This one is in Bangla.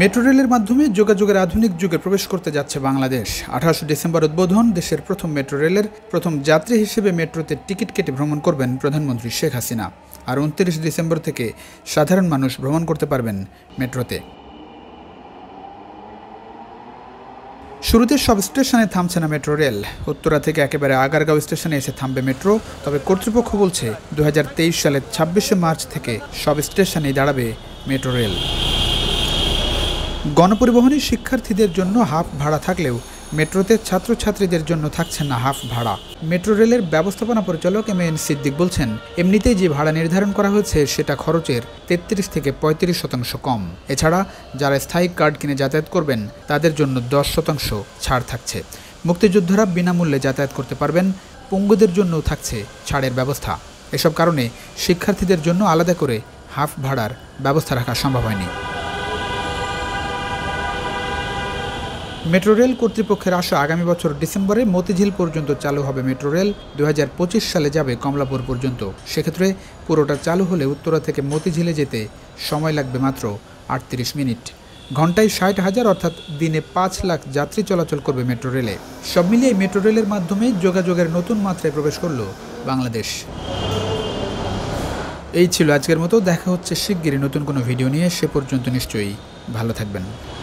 মেট্রো রেলের মাধ্যমে যোগাযোগের আধুনিক যুগে প্রবেশ করতে যাচ্ছে বাংলাদেশ আঠাশ ডিসেম্বর উদ্বোধন দেশের প্রথম মেট্রো রেলের প্রথম যাত্রী হিসেবে মেট্রোতে টিকিট কেটে ভ্রমণ করবেন প্রধানমন্ত্রী শেখ হাসিনা আর উনত্রিশ ডিসেম্বর থেকে সাধারণ মানুষ ভ্রমণ করতে পারবেন মেট্রোতে শুরুতে সব স্টেশনে থামছে না মেট্রো রেল উত্তরা থেকে একেবারে আগারগাঁও স্টেশনে এসে থামবে মেট্রো তবে কর্তৃপক্ষ বলছে দু সালের ছাব্বিশে মার্চ থেকে সব স্টেশনেই দাঁড়াবে মেট্রো রেল গণপরিবহনে শিক্ষার্থীদের জন্য হাফ ভাড়া থাকলেও মেট্রোতে ছাত্রছাত্রীদের জন্য থাকছে না হাফ ভাড়া মেট্রো রেলের ব্যবস্থাপনা পরিচালক এম এন সিদ্দিক বলছেন এমনিতেই যে ভাড়া নির্ধারণ করা হয়েছে সেটা খরচের ৩৩ থেকে পঁয়ত্রিশ শতাংশ কম এছাড়া যারা স্থায়ী কার্ড কিনে যাতায়াত করবেন তাদের জন্য দশ শতাংশ ছাড় থাকছে মুক্তিযোদ্ধারা বিনামূল্যে যাতায়াত করতে পারবেন পঙ্গুদের জন্যও থাকছে ছাড়ের ব্যবস্থা এসব কারণে শিক্ষার্থীদের জন্য আলাদা করে হাফ ভাড়ার ব্যবস্থা রাখা সম্ভব হয়নি মেট্রো রেল কর্তৃপক্ষের আশা আগামী বছর ডিসেম্বরে মতিঝিল পর্যন্ত চালু হবে মেট্রো রেল দু সালে যাবে কমলাপুর পর্যন্ত সেক্ষেত্রে পুরোটা চালু হলে উত্তরা থেকে মতিঝিলে যেতে সময় লাগবে মাত্র আটত্রিশ মিনিট ঘন্টায় ষাট হাজার অর্থাৎ দিনে পাঁচ লাখ যাত্রী চলাচল করবে মেট্রো রেলে সব মিলিয়ে মেট্রো রেলের মাধ্যমে যোগাযোগের নতুন মাত্রায় প্রবেশ করল বাংলাদেশ এই ছিল আজকের মতো দেখা হচ্ছে শিগগিরই নতুন কোনো ভিডিও নিয়ে সে পর্যন্ত নিশ্চয়ই ভালো থাকবেন